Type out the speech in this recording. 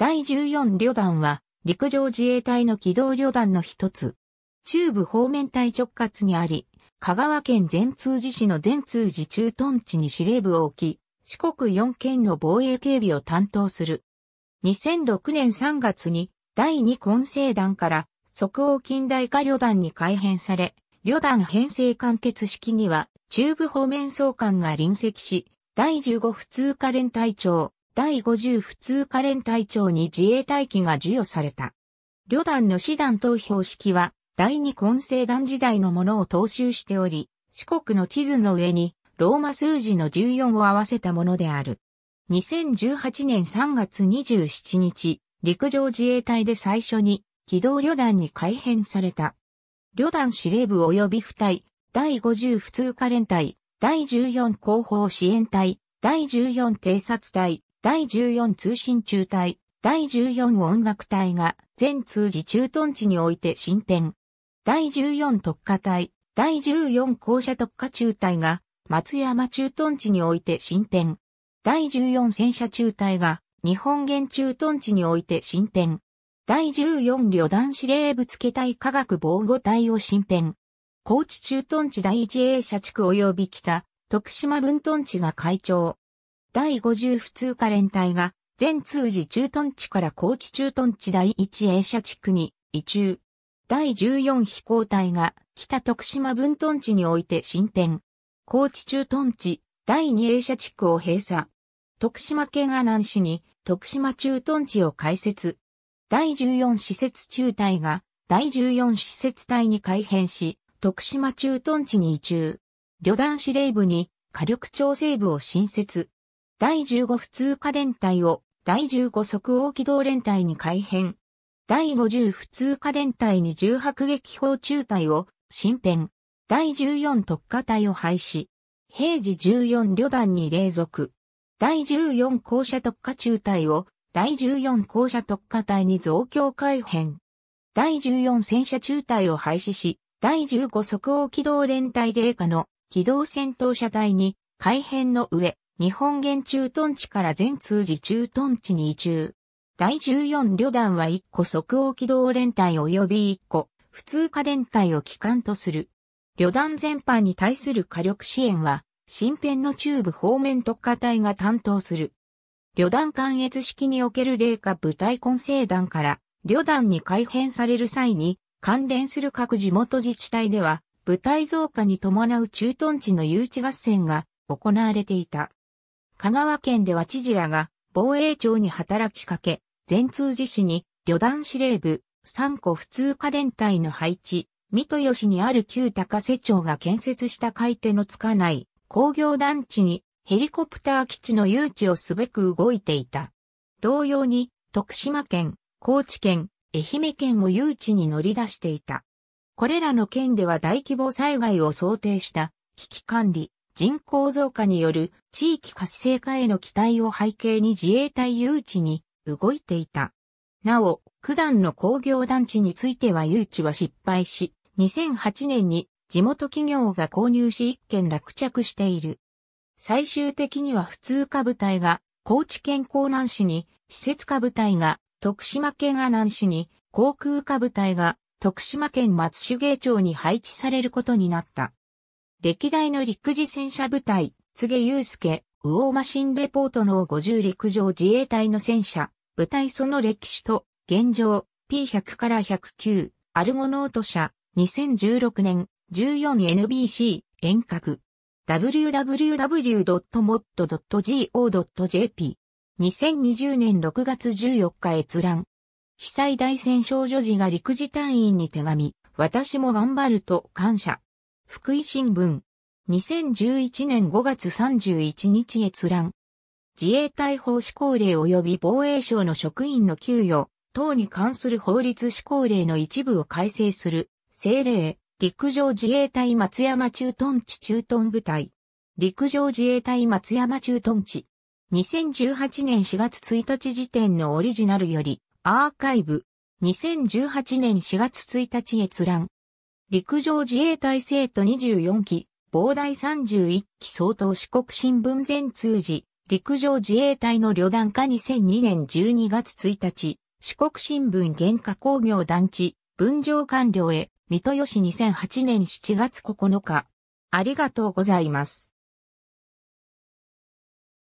第14旅団は、陸上自衛隊の機動旅団の一つ。中部方面隊直轄にあり、香川県全通寺市の全通寺駐屯地に司令部を置き、四国4県の防衛警備を担当する。2006年3月に第2混成団から即応近代化旅団に改編され、旅団編成完結式には中部方面総監が臨席し、第15普通科連隊長、第50普通科連隊長に自衛隊機が授与された。旅団の師団投票式は、第二混成団時代のものを踏襲しており、四国の地図の上に、ローマ数字の14を合わせたものである。2018年3月27日、陸上自衛隊で最初に、機動旅団に改編された。旅団司令部及び部隊、第50普通科連隊、第14広報支援隊、第14偵察隊、第14通信中隊、第14音楽隊が全通時駐屯地において新編。第14特化隊、第14校舎特化中隊が松山駐屯地において新編。第14戦車中隊が日本原駐屯地において新編。第14旅団司令部付隊科学防護隊を新編。高知駐屯地第一 A 社地区及び北、徳島分屯地が会長。第50普通科連隊が、全通時駐屯地から高知駐屯地第1営舎地区に移住。第14飛行隊が北徳島分屯地において進展。高知駐屯地第2営舎地区を閉鎖。徳島県阿南市に徳島駐屯地を開設。第14施設中隊が第14施設隊に改編し、徳島駐屯地に移住。旅団司令部に火力調整部を新設。第15普通科連隊を第15即応機動連隊に改編。第50普通科連隊に重迫撃砲中隊を新編。第14特化隊を廃止。平時14旅団に隷属。第14校舎特化中隊を第14校舎特化隊に増強改編。第14戦車中隊を廃止し、第15即応機動連隊零下の機動戦闘車隊に改編の上、日本原駐屯地から全通時駐屯地に移住。第14旅団は1個即応機動連隊及び1個普通科連隊を機関とする。旅団全般に対する火力支援は、新編の中部方面特化隊が担当する。旅団関越式における霊下部隊混成団から旅団に改編される際に関連する各地元自治体では部隊増加に伴う駐屯地の誘致合戦が行われていた。香川県では知事らが防衛庁に働きかけ、全通寺市に旅団司令部、三個普通科連隊の配置、三豊市にある旧高瀬町が建設した買い手のつかない工業団地にヘリコプター基地の誘致をすべく動いていた。同様に徳島県、高知県、愛媛県も誘致に乗り出していた。これらの県では大規模災害を想定した危機管理、人口増加による地域活性化への期待を背景に自衛隊誘致に動いていた。なお、九段の工業団地については誘致は失敗し、2008年に地元企業が購入し一件落着している。最終的には普通科部隊が高知県江南市に、施設科部隊が徳島県阿南市に、航空科部隊が徳島県松茂町に配置されることになった。歴代の陸自戦車部隊、ウ祐介、マシンレポートの50陸上自衛隊の戦車、部隊その歴史と、現状、P100 から109、アルゴノート社、2016年、14NBC、遠隔。www.mod.go.jp。2020年6月14日閲覧。被災大戦少女児が陸自隊員に手紙、私も頑張ると感謝。福井新聞。2011年5月31日閲覧。自衛隊法施行令及び防衛省の職員の給与等に関する法律施行令の一部を改正する政令陸上自衛隊松山駐屯地駐屯部隊陸上自衛隊松山駐屯地2018年4月1日時点のオリジナルよりアーカイブ2018年4月1日閲覧陸上自衛隊生徒24期、膨大31期相当四国新聞全通時、陸上自衛隊の旅団化2002年12月1日、四国新聞原価工業団地、分譲官僚へ、水戸吉2008年7月9日。ありがとうございます。